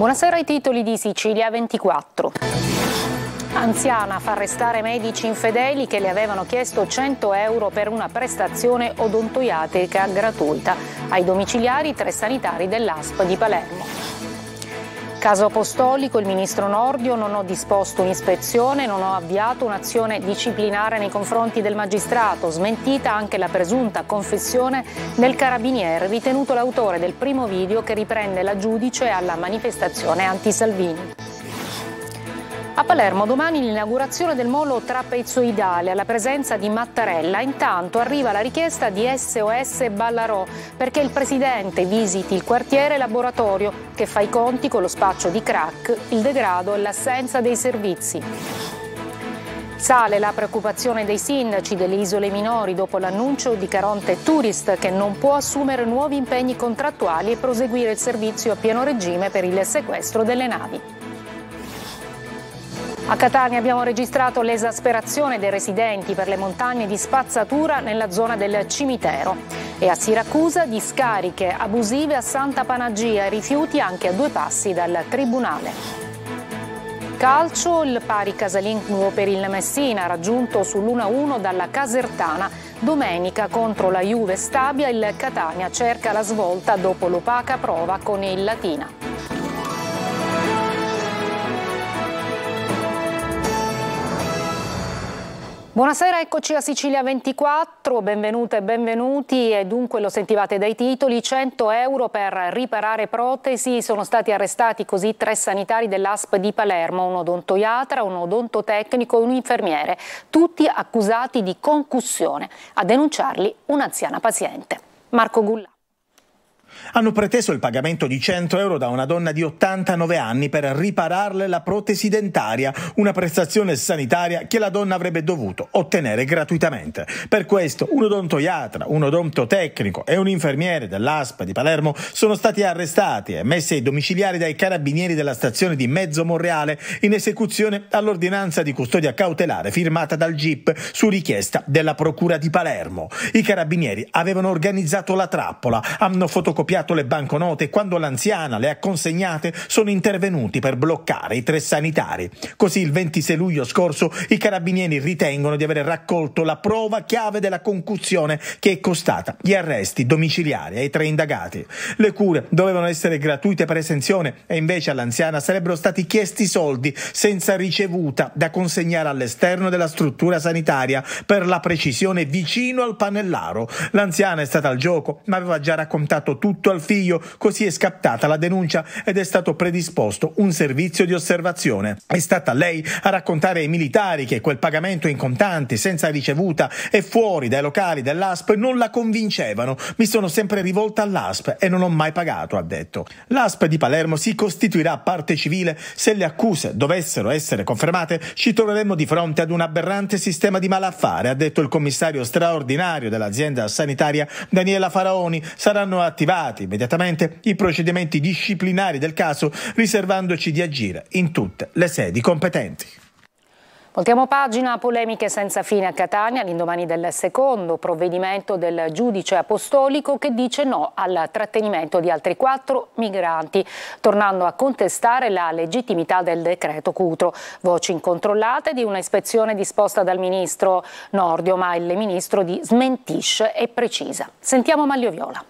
Buonasera ai titoli di Sicilia 24. Anziana fa arrestare medici infedeli che le avevano chiesto 100 euro per una prestazione odontoiatrica gratuita. Ai domiciliari tre sanitari dell'ASP di Palermo. Caso apostolico, il ministro Nordio non ho disposto un'ispezione, non ho avviato un'azione disciplinare nei confronti del magistrato, smentita anche la presunta confessione del carabiniere ritenuto l'autore del primo video che riprende la giudice alla manifestazione anti-Salvini. A Palermo domani l'inaugurazione del molo trapezoidale alla presenza di Mattarella. Intanto arriva la richiesta di SOS Ballarò perché il presidente visiti il quartiere laboratorio che fa i conti con lo spaccio di crack, il degrado e l'assenza dei servizi. Sale la preoccupazione dei sindaci delle isole minori dopo l'annuncio di Caronte Tourist che non può assumere nuovi impegni contrattuali e proseguire il servizio a pieno regime per il sequestro delle navi. A Catania abbiamo registrato l'esasperazione dei residenti per le montagne di spazzatura nella zona del cimitero e a Siracusa discariche abusive a Santa Panagia e rifiuti anche a due passi dal Tribunale. Calcio, il pari casalingo per il Messina raggiunto sull'1-1 dalla Casertana. Domenica contro la Juve Stabia il Catania cerca la svolta dopo l'opaca prova con il Latina. Buonasera, eccoci a Sicilia 24, benvenute e benvenuti e dunque lo sentivate dai titoli, 100 euro per riparare protesi, sono stati arrestati così tre sanitari dell'ASP di Palermo, un odontoiatra, un odontotecnico e un infermiere, tutti accusati di concussione, a denunciarli un'anziana paziente. Marco Gulla. Hanno preteso il pagamento di 100 euro da una donna di 89 anni per ripararle la protesi dentaria, una prestazione sanitaria che la donna avrebbe dovuto ottenere gratuitamente. Per questo un odontoiatra, un odontotecnico e un infermiere dell'ASP di Palermo sono stati arrestati e messi ai domiciliari dai carabinieri della stazione di Mezzo Monreale in esecuzione all'ordinanza di custodia cautelare firmata dal GIP su richiesta della Procura di Palermo. I carabinieri avevano organizzato la trappola, hanno fotocopiato copiato le banconote e quando l'anziana le ha consegnate sono intervenuti per bloccare i tre sanitari. Così il 26 luglio scorso i carabinieri ritengono di aver raccolto la prova chiave della concussione che è costata gli arresti domiciliari ai tre indagati. Le cure dovevano essere gratuite per esenzione e invece all'anziana sarebbero stati chiesti soldi senza ricevuta da consegnare all'esterno della struttura sanitaria per la precisione vicino al pannellaro. L'anziana è stata al gioco ma aveva già raccontato tutto tutto al figlio, così è scattata la denuncia ed è stato predisposto un servizio di osservazione. È stata lei a raccontare ai militari che quel pagamento in contanti, senza ricevuta e fuori dai locali dell'ASP non la convincevano. Mi sono sempre rivolta all'ASP e non ho mai pagato, ha detto. L'ASP di Palermo si costituirà parte civile se le accuse dovessero essere confermate, ci troveremmo di fronte ad un aberrante sistema di malaffare, ha detto il commissario straordinario dell'azienda sanitaria Daniela Faraoni. Saranno attivati scartati immediatamente i procedimenti disciplinari del caso, riservandoci di agire in tutte le sedi competenti. Voltiamo pagina, polemiche senza fine a Catania l'indomani del secondo provvedimento del giudice apostolico che dice no al trattenimento di altri quattro migranti, tornando a contestare la legittimità del decreto Cutro. Voci incontrollate di una ispezione disposta dal ministro Nordio, ma il ministro di smentisce e precisa. Sentiamo Maglio Viola.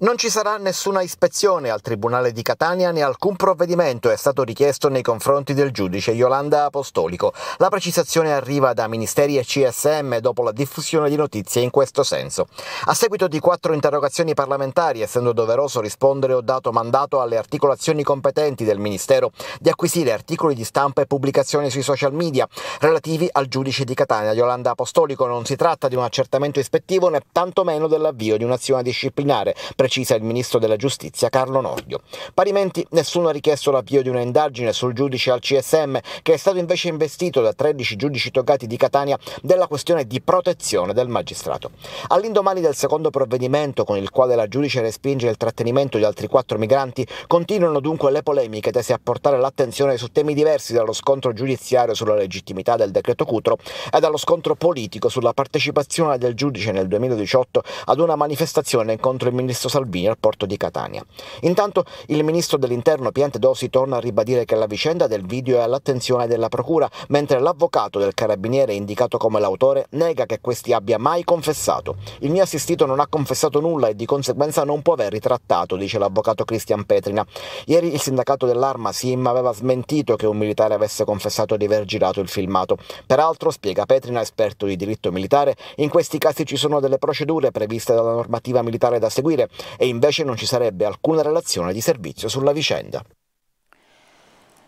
Non ci sarà nessuna ispezione al Tribunale di Catania né alcun provvedimento è stato richiesto nei confronti del giudice Yolanda Apostolico. La precisazione arriva da Ministeri e CSM dopo la diffusione di notizie in questo senso. A seguito di quattro interrogazioni parlamentari, essendo doveroso rispondere, ho dato mandato alle articolazioni competenti del Ministero di acquisire articoli di stampa e pubblicazioni sui social media relativi al giudice di Catania Yolanda Apostolico. Non si tratta di un accertamento ispettivo né tantomeno dell'avvio di un'azione disciplinare precisa il ministro della giustizia Carlo Nordio. Parimenti nessuno ha richiesto l'avvio di una indagine sul giudice al CSM che è stato invece investito da 13 giudici togati di Catania della questione di protezione del magistrato. All'indomani del secondo provvedimento con il quale la giudice respinge il trattenimento di altri quattro migranti, continuano dunque le polemiche tese a portare l'attenzione su temi diversi dallo scontro giudiziario sulla legittimità del decreto Cutro e dallo scontro politico sulla partecipazione del giudice nel 2018 ad una manifestazione contro il ministro Salvini Salvini al porto di Catania. Intanto il ministro dell'interno Piantedosi torna a ribadire che la vicenda del video è all'attenzione della procura, mentre l'avvocato del carabiniere indicato come l'autore nega che questi abbia mai confessato. Il mio assistito non ha confessato nulla e di conseguenza non può aver ritrattato, dice l'avvocato Cristian Petrina. Ieri il sindacato dell'arma Sim aveva smentito che un militare avesse confessato di aver girato il filmato. Peraltro, spiega Petrina, esperto di diritto militare, in questi casi ci sono delle procedure previste dalla normativa militare da seguire e invece non ci sarebbe alcuna relazione di servizio sulla vicenda.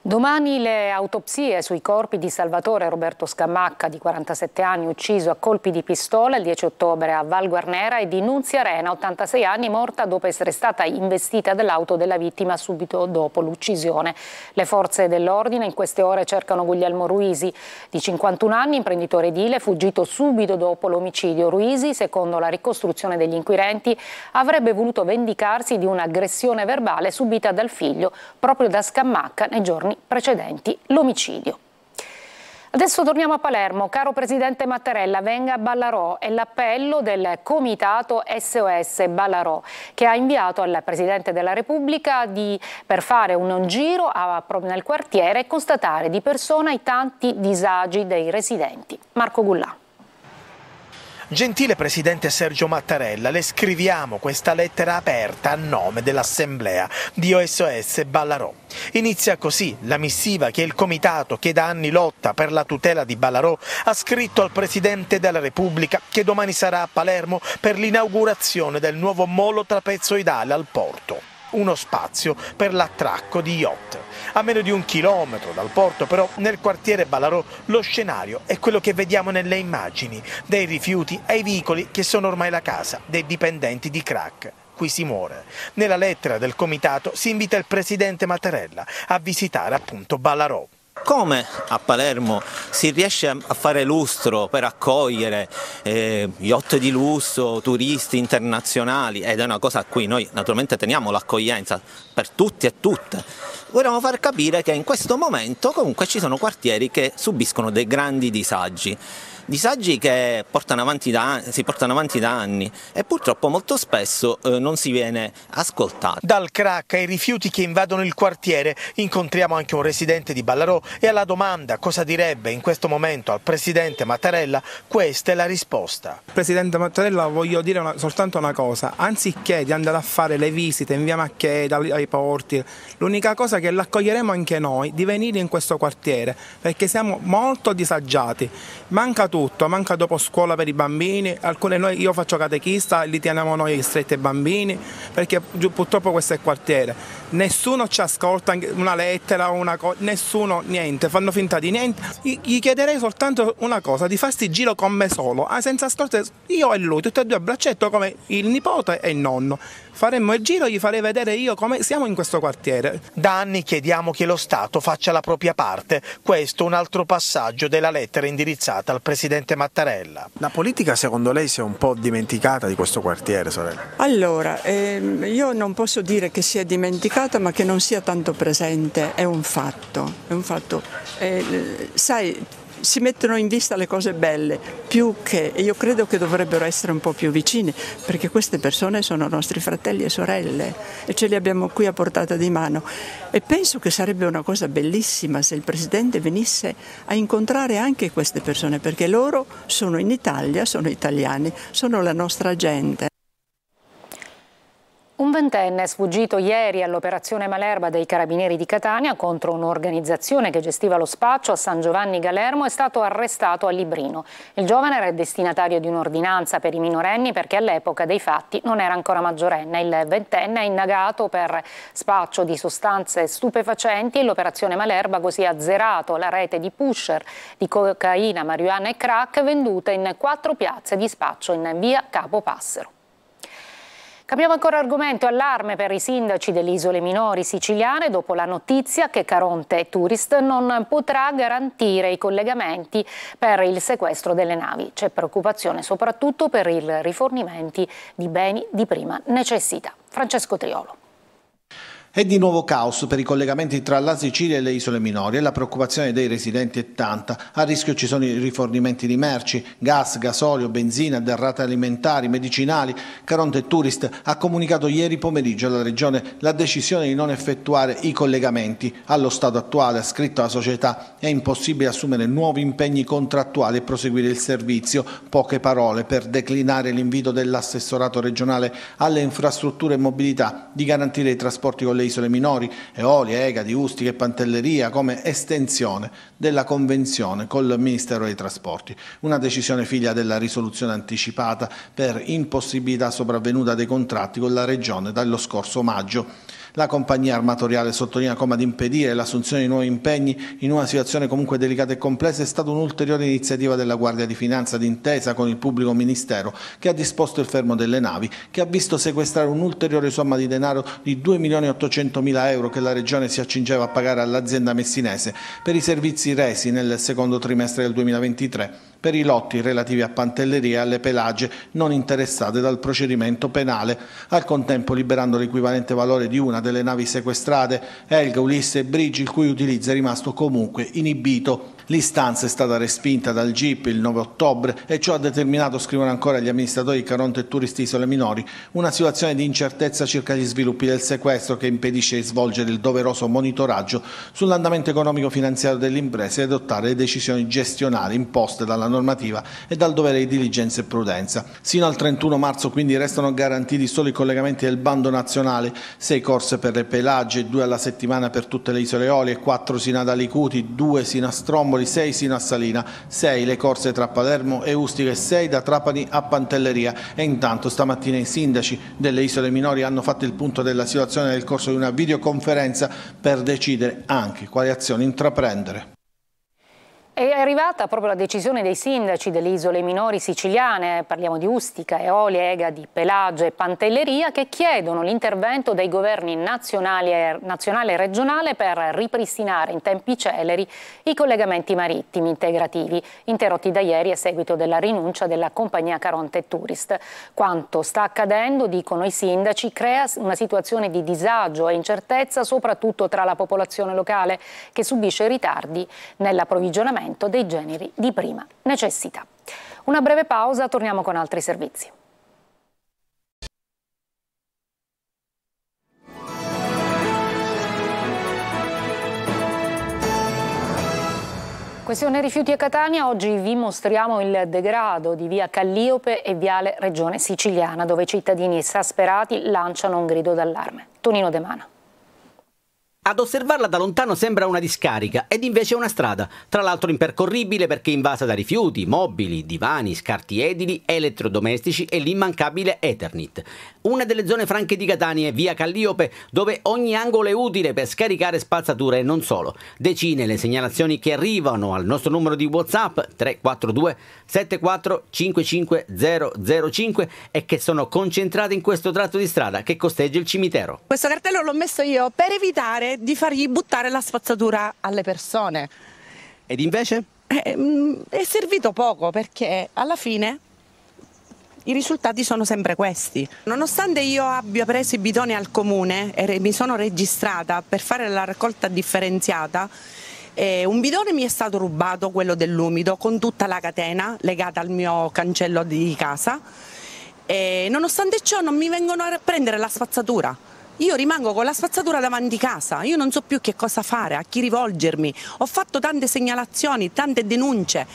Domani le autopsie sui corpi di Salvatore Roberto Scammacca, di 47 anni, ucciso a colpi di pistola il 10 ottobre a Val Guarnera, e di Nunzia Rena, 86 anni, morta dopo essere stata investita dall'auto della vittima subito dopo l'uccisione. Le forze dell'ordine in queste ore cercano Guglielmo Ruisi, di 51 anni, imprenditore edile, fuggito subito dopo l'omicidio. Ruisi, secondo la ricostruzione degli inquirenti, avrebbe voluto vendicarsi di un'aggressione verbale subita dal figlio proprio da Scammacca nei giorni giorni precedenti l'omicidio. Adesso torniamo a Palermo. Caro Presidente Mattarella, venga a Ballarò. È l'appello del Comitato SOS Ballarò che ha inviato al Presidente della Repubblica di, per fare un giro a, nel quartiere e constatare di persona i tanti disagi dei residenti. Marco Gullà. Gentile Presidente Sergio Mattarella, le scriviamo questa lettera aperta a nome dell'Assemblea di OSOS Ballarò. Inizia così la missiva che il Comitato che da anni lotta per la tutela di Ballarò ha scritto al Presidente della Repubblica che domani sarà a Palermo per l'inaugurazione del nuovo molo trapezoidale al porto uno spazio per l'attracco di yacht. A meno di un chilometro dal porto però nel quartiere Ballarò lo scenario è quello che vediamo nelle immagini, dai rifiuti ai vicoli che sono ormai la casa dei dipendenti di crack qui si muore. Nella lettera del comitato si invita il presidente Mattarella a visitare appunto Ballarò. Come a Palermo si riesce a fare lustro per accogliere eh, yacht di lusso, turisti internazionali ed è una cosa a cui noi naturalmente teniamo l'accoglienza per tutti e tutte. Vogliamo far capire che in questo momento comunque ci sono quartieri che subiscono dei grandi disagi disagi che portano da, si portano avanti da anni e purtroppo molto spesso eh, non si viene ascoltati. Dal crack ai rifiuti che invadono il quartiere incontriamo anche un residente di Ballarò e alla domanda cosa direbbe in questo momento al presidente Mattarella questa è la risposta. Presidente Mattarella voglio dire una, soltanto una cosa, anziché di andare a fare le visite in via Maccheda, ai porti, l'unica cosa che l'accoglieremo anche noi di venire in questo quartiere perché siamo molto disagiati, manca tutto tutto, manca dopo scuola per i bambini, alcune noi, io faccio catechista, li teniamo noi stretti ai bambini, perché purtroppo questo è il quartiere, nessuno ci ascolta una lettera, una co- nessuno, niente, fanno finta di niente, gli chiederei soltanto una cosa, di farsi giro con me solo, ah, senza ascolto io e lui, tutti e due a braccetto come il nipote e il nonno faremmo il giro, gli farei vedere io come siamo in questo quartiere. Da anni chiediamo che lo Stato faccia la propria parte. Questo è un altro passaggio della lettera indirizzata al presidente Mattarella. La politica secondo lei si è un po' dimenticata di questo quartiere, sorella? Allora, ehm, io non posso dire che sia dimenticata, ma che non sia tanto presente, è un fatto. È un fatto. Eh, sai, si mettono in vista le cose belle, più che, e io credo che dovrebbero essere un po' più vicine, perché queste persone sono nostri fratelli e sorelle e ce li abbiamo qui a portata di mano. E penso che sarebbe una cosa bellissima se il Presidente venisse a incontrare anche queste persone, perché loro sono in Italia, sono italiani, sono la nostra gente. Un ventenne sfuggito ieri all'operazione Malerba dei carabinieri di Catania contro un'organizzazione che gestiva lo spaccio a San Giovanni Galermo è stato arrestato a Librino. Il giovane era destinatario di un'ordinanza per i minorenni perché all'epoca dei fatti non era ancora maggiorenne. Il ventenne è indagato per spaccio di sostanze stupefacenti e l'operazione Malerba così ha azzerato la rete di pusher di cocaina, marijuana e crack vendute in quattro piazze di spaccio in via Capo Passero. Cambiamo ancora argomento, allarme per i sindaci delle isole minori siciliane dopo la notizia che Caronte Tourist non potrà garantire i collegamenti per il sequestro delle navi. C'è preoccupazione soprattutto per i rifornimenti di beni di prima necessità. Francesco Triolo. È di nuovo caos per i collegamenti tra la Sicilia e le isole minori e la preoccupazione dei residenti è tanta. A rischio ci sono i rifornimenti di merci, gas, gasolio, benzina, derrate alimentari, medicinali. Caronte Tourist ha comunicato ieri pomeriggio alla Regione la decisione di non effettuare i collegamenti. Allo stato attuale, ha scritto la società, è impossibile assumere nuovi impegni contrattuali e proseguire il servizio. Poche parole per declinare l'invito dell'assessorato regionale alle infrastrutture e mobilità di garantire i trasporti collegati le isole minori, Eolie, Egadi, Ustica e Pantelleria come estensione della convenzione col Ministero dei Trasporti. Una decisione figlia della risoluzione anticipata per impossibilità sopravvenuta dei contratti con la Regione dallo scorso maggio. La compagnia armatoriale sottolinea come ad impedire l'assunzione di nuovi impegni in una situazione comunque delicata e complessa è stata un'ulteriore iniziativa della Guardia di Finanza d'intesa con il pubblico ministero che ha disposto il fermo delle navi, che ha visto sequestrare un'ulteriore somma di denaro di 2.800.000 euro che la Regione si accingeva a pagare all'azienda messinese per i servizi resi nel secondo trimestre del 2023 per i lotti relativi a Pantelleria e alle Pelagie non interessate dal procedimento penale, al contempo liberando l'equivalente valore di una delle navi sequestrate, Elga, Ulisse e Brigi, il cui utilizzo è rimasto comunque inibito L'istanza è stata respinta dal GIP il 9 ottobre e ciò ha determinato, scrivono ancora gli amministratori di Caronte e Turisti Isole Minori, una situazione di incertezza circa gli sviluppi del sequestro che impedisce di svolgere il doveroso monitoraggio sull'andamento economico-finanziario dell'impresa e adottare le decisioni gestionali imposte dalla normativa e dal dovere di diligenza e prudenza. Sino al 31 marzo quindi restano garantiti solo i collegamenti del bando nazionale, 6 corse per le pelagie, 2 alla settimana per tutte le isole Oli e 4 sino ad Alicuti, 2 sino a Stromboli Napoli, 6 sino a Salina, 6 le corse tra Palermo e Ustica e 6 da Trapani a Pantelleria. E intanto stamattina i sindaci delle isole minori hanno fatto il punto della situazione nel corso di una videoconferenza per decidere anche quali azioni intraprendere. È arrivata proprio la decisione dei sindaci delle isole minori siciliane, parliamo di Ustica, Eolia, Ega, Pelagio e Pantelleria, che chiedono l'intervento dei governi nazionale e regionale per ripristinare in tempi celeri i collegamenti marittimi integrativi, interrotti da ieri a seguito della rinuncia della compagnia Caronte Tourist. Quanto sta accadendo, dicono i sindaci, crea una situazione di disagio e incertezza soprattutto tra la popolazione locale che subisce ritardi nell'approvvigionamento l'aumento dei generi di prima necessità. Una breve pausa, torniamo con altri servizi. Questione rifiuti a Catania, oggi vi mostriamo il degrado di via Calliope e viale Regione Siciliana, dove i cittadini esasperati lanciano un grido d'allarme. Tonino De Mana. Ad osservarla da lontano sembra una discarica ed invece è una strada, tra l'altro impercorribile perché invasa da rifiuti, mobili, divani, scarti edili, elettrodomestici e l'immancabile Eternit. Una delle zone franche di Catania è via Calliope, dove ogni angolo è utile per scaricare spazzature e non solo. Decine le segnalazioni che arrivano al nostro numero di WhatsApp 342 7455005 e che sono concentrate in questo tratto di strada che costeggia il cimitero. Questo cartello l'ho messo io per evitare di fargli buttare la spazzatura alle persone. Ed invece? È, eh, mm, è servito poco perché alla fine i risultati sono sempre questi. Nonostante io abbia preso i bidoni al comune e mi sono registrata per fare la raccolta differenziata, eh, un bidone mi è stato rubato, quello dell'umido, con tutta la catena legata al mio cancello di casa. E eh, nonostante ciò non mi vengono a prendere la spazzatura io rimango con la spazzatura davanti casa, io non so più che cosa fare, a chi rivolgermi, ho fatto tante segnalazioni, tante denunce,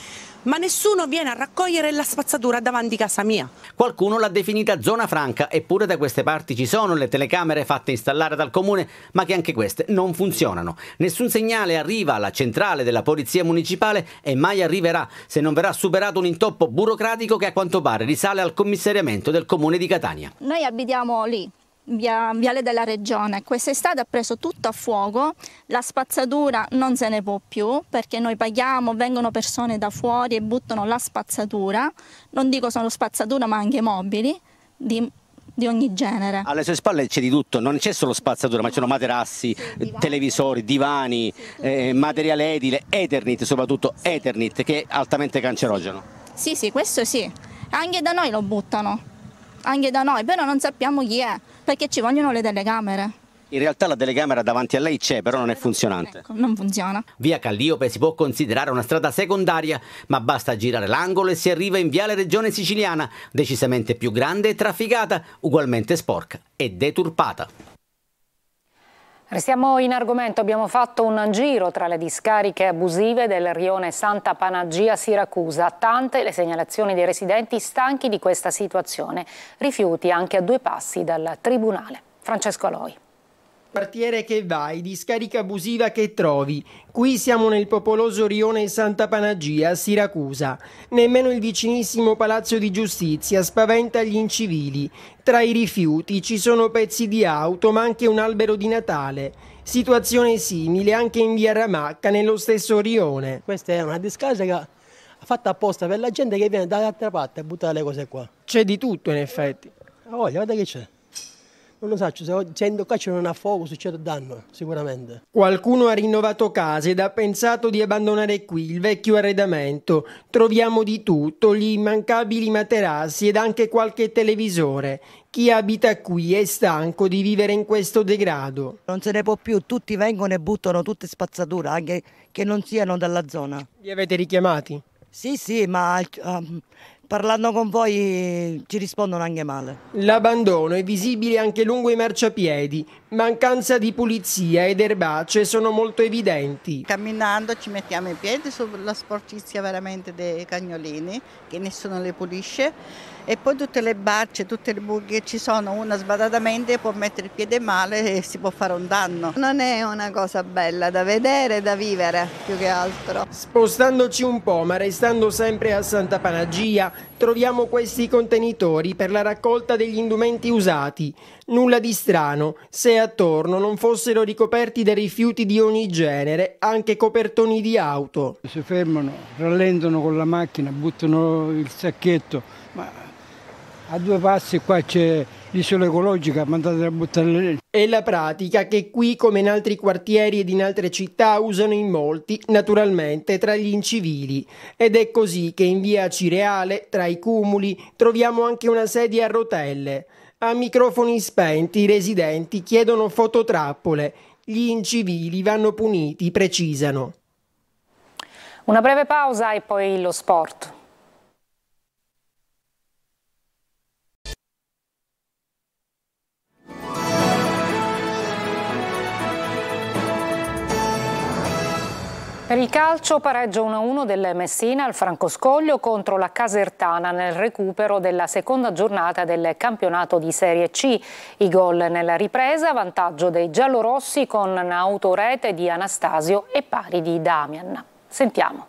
ma nessuno viene a raccogliere la spazzatura davanti casa mia. Qualcuno l'ha definita zona franca, eppure da queste parti ci sono le telecamere fatte installare dal comune, ma che anche queste non funzionano. Nessun segnale arriva alla centrale della polizia municipale e mai arriverà se non verrà superato un intoppo burocratico che a quanto pare risale al commissariamento del comune di Catania. Noi abitiamo lì, via, Viale della Regione. Quest'estate ha preso tutto a fuoco, la spazzatura non se ne può più perché noi paghiamo, vengono persone da fuori e buttano la spazzatura, non dico solo spazzatura ma anche mobili di, di ogni genere. Alle sue spalle c'è di tutto, non c'è solo spazzatura, ma ci sono materassi, sì, divani. televisori, divani, sì, eh, materiale edile, Ethernet soprattutto, sì. Eternit che è altamente cancerogeno. Sì, sì, questo sì. Anche da noi lo buttano, anche da noi, però non sappiamo chi è perché ci vogliono le telecamere. In realtà la telecamera davanti a lei c'è, però non è funzionante. Ecco, non funziona. Via Calliope si può considerare una strada secondaria, ma basta girare l'angolo e si arriva in Viale Regione Siciliana, decisamente più grande e trafficata, ugualmente sporca e deturpata. Restiamo in argomento, abbiamo fatto un giro tra le discariche abusive del rione Santa Panagia Siracusa, tante le segnalazioni dei residenti stanchi di questa situazione, rifiuti anche a due passi dal Tribunale. Francesco Aloi quartiere che vai, discarica abusiva che trovi. Qui siamo nel popoloso rione Santa Panagia, Siracusa. Nemmeno il vicinissimo Palazzo di Giustizia spaventa gli incivili. Tra i rifiuti ci sono pezzi di auto, ma anche un albero di Natale. Situazione simile anche in via Ramacca, nello stesso rione. Questa è una discarica fatta apposta per la gente che viene dall'altra parte a buttare le cose qua. C'è di tutto in effetti. Ah, guarda che c'è non lo so, se qua c'è una fuoco succede danno, sicuramente. Qualcuno ha rinnovato casa ed ha pensato di abbandonare qui il vecchio arredamento. Troviamo di tutto, gli immancabili materassi ed anche qualche televisore. Chi abita qui è stanco di vivere in questo degrado. Non se ne può più, tutti vengono e buttano tutte spazzatura, anche che non siano dalla zona. Li avete richiamati? Sì, sì, ma um, parlando con voi ci rispondono anche male. L'abbandono è visibile anche lungo i marciapiedi, mancanza di pulizia ed erbacce sono molto evidenti. Camminando ci mettiamo i piedi sulla sporcizia veramente dei cagnolini che nessuno le pulisce e poi tutte le barce, tutte le buche che ci sono, una sbadatamente può mettere il piede male e si può fare un danno. Non è una cosa bella da vedere, da vivere più che altro. Spostandoci un po' ma restando sempre a Santa Panagia, troviamo questi contenitori per la raccolta degli indumenti usati. Nulla di strano se attorno non fossero ricoperti da rifiuti di ogni genere, anche copertoni di auto. Si fermano, rallentano con la macchina, buttano il sacchetto a due passi qua c'è l'isola ecologica, mandate a buttare lì. È la pratica che qui, come in altri quartieri ed in altre città, usano in molti, naturalmente tra gli incivili. Ed è così che in via Cireale, tra i cumuli, troviamo anche una sedia a rotelle. A microfoni spenti i residenti chiedono fototrappole. Gli incivili vanno puniti, precisano. Una breve pausa e poi lo sport. Per il calcio pareggio 1-1 del Messina al Francoscoglio contro la Casertana nel recupero della seconda giornata del campionato di Serie C. I gol nella ripresa vantaggio dei giallorossi con autorete di Anastasio e pari di Damian. Sentiamo.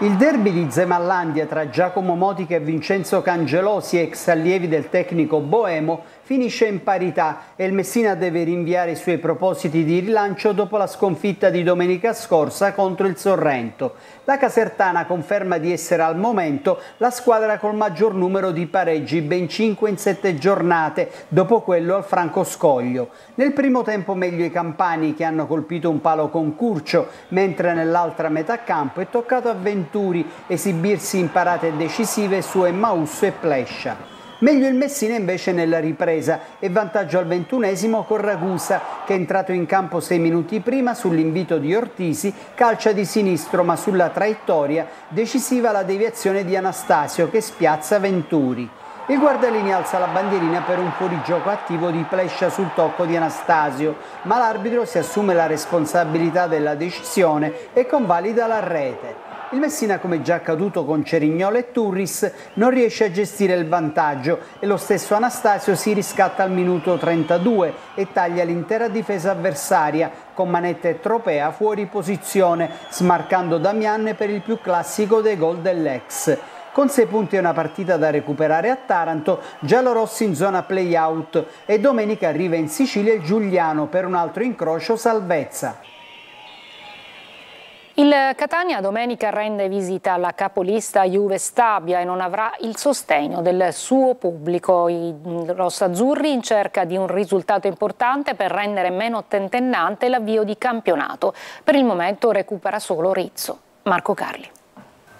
Il derby di Zemallandia tra Giacomo Motica e Vincenzo Cangelosi, ex allievi del tecnico Boemo, finisce in parità e il Messina deve rinviare i suoi propositi di rilancio dopo la sconfitta di domenica scorsa contro il Sorrento. La Casertana conferma di essere al momento la squadra col maggior numero di pareggi, ben 5 in 7 giornate, dopo quello al Franco Scoglio. Nel primo tempo meglio i campani che hanno colpito un palo con Curcio, mentre nell'altra metà campo è toccato a Venturi esibirsi in parate decisive su Emmaus e Plescia. Meglio il Messina invece nella ripresa e vantaggio al ventunesimo con Ragusa che è entrato in campo sei minuti prima sull'invito di Ortisi, calcia di sinistro ma sulla traiettoria decisiva la deviazione di Anastasio che spiazza Venturi. Il guardalini alza la bandierina per un fuorigioco attivo di Plescia sul tocco di Anastasio, ma l'arbitro si assume la responsabilità della decisione e convalida la rete. Il Messina, come già accaduto con Cerignolo e Turris, non riesce a gestire il vantaggio e lo stesso Anastasio si riscatta al minuto 32 e taglia l'intera difesa avversaria con manetta e tropea fuori posizione, smarcando Damian per il più classico dei gol dell'ex. Con 6 punti e una partita da recuperare a Taranto, Giallorossi in zona play-out e domenica arriva in Sicilia il Giuliano per un altro incrocio salvezza. Il Catania domenica rende visita alla capolista Juve Stabia e non avrà il sostegno del suo pubblico. I rossazzurri in cerca di un risultato importante per rendere meno tentennante l'avvio di campionato. Per il momento recupera solo Rizzo. Marco Carli.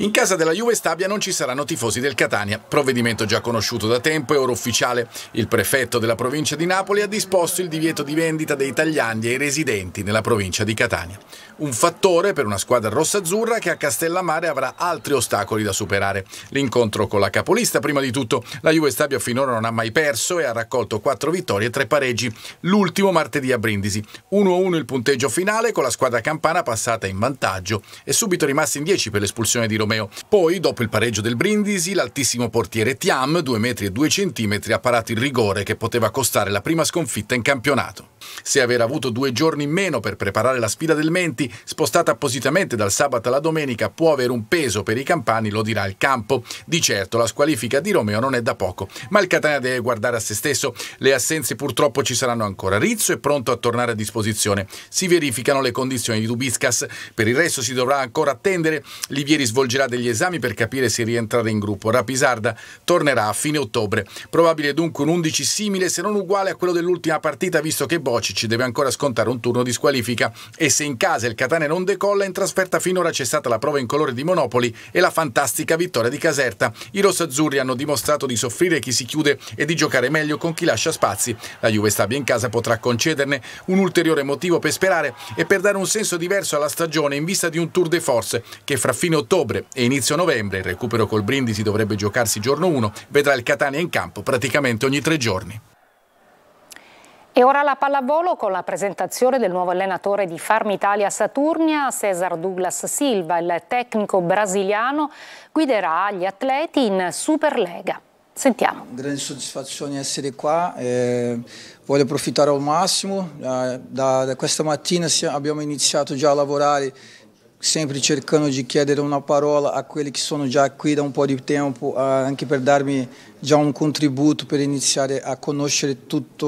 In casa della Juve Stabia non ci saranno tifosi del Catania, provvedimento già conosciuto da tempo e ora ufficiale. Il prefetto della provincia di Napoli ha disposto il divieto di vendita dei tagliandi ai residenti nella provincia di Catania. Un fattore per una squadra rossa-azzurra che a Castellammare avrà altri ostacoli da superare. L'incontro con la capolista prima di tutto. La Juve Stabia finora non ha mai perso e ha raccolto quattro vittorie e tre pareggi, l'ultimo martedì a Brindisi. 1-1 il punteggio finale con la squadra campana passata in vantaggio e subito rimasti in 10 per l'espulsione di Romano Bartolomeo. Poi, dopo il pareggio del Brindisi, l'altissimo portiere Tiam, 2 metri e 2 centimetri, ha parato il rigore che poteva costare la prima sconfitta in campionato. Se aver avuto due giorni in meno per preparare la sfida del Menti, spostata appositamente dal sabato alla domenica, può avere un peso per i campani, lo dirà il campo. Di certo la squalifica di Romeo non è da poco, ma il Catania deve guardare a se stesso. Le assenze purtroppo ci saranno ancora. Rizzo è pronto a tornare a disposizione. Si verificano le condizioni di Dubiscas. Per il resto si dovrà ancora attendere. Livieri svolgerà svolgerà degli esami per capire se rientrare in gruppo. Rapisarda tornerà a fine ottobre. Probabile dunque un 11 simile se non uguale a quello dell'ultima partita visto che Bocic deve ancora scontare un turno di squalifica e se in casa il Catane non decolla in trasferta finora c'è stata la prova in colore di Monopoli e la fantastica vittoria di Caserta. I rossazzurri hanno dimostrato di soffrire chi si chiude e di giocare meglio con chi lascia spazi. La Juve Stabia in casa potrà concederne un ulteriore motivo per sperare e per dare un senso diverso alla stagione in vista di un tour de force che fra fine ottobre e inizio novembre, il recupero col Brindisi dovrebbe giocarsi giorno 1, vedrà il Catania in campo praticamente ogni tre giorni. E ora la pallavolo con la presentazione del nuovo allenatore di Farm Italia Saturnia, Cesar Douglas Silva, il tecnico brasiliano, guiderà gli atleti in Superlega. Sentiamo. Grande soddisfazione essere qua, eh, voglio approfittare al massimo, da, eh, da, da questa mattina abbiamo iniziato già a lavorare sempre cercando di chiedere una parola a quelli che sono già qui da un po' di tempo, anche per darmi già un contributo per iniziare a conoscere tutti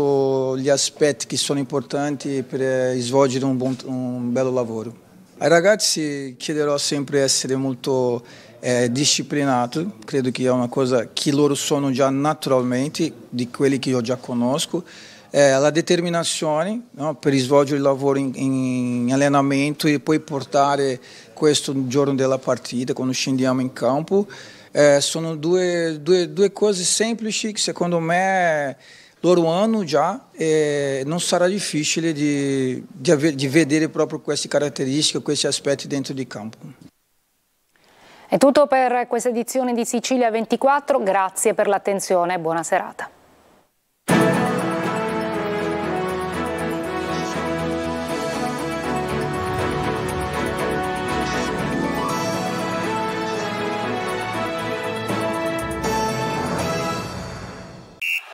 gli aspetti che sono importanti per eh, svolgere un, buon, un bello lavoro. Ai ragazzi chiederò sempre di essere molto eh, disciplinato, credo che è una cosa che loro sono già naturalmente, di quelli che io già conosco, eh, la determinazione no, per svolgere il lavoro in, in, allenamento e poi portare questo giorno della partita quando scendiamo in campo. Eh, sono due, due, due, cose semplici che secondo me loro hanno già e non sarà difficile di, di, avere, di vedere proprio queste caratteristiche, questi aspetti dentro di campo. È tutto per questa edizione di Sicilia 24, grazie per l'attenzione e buona serata.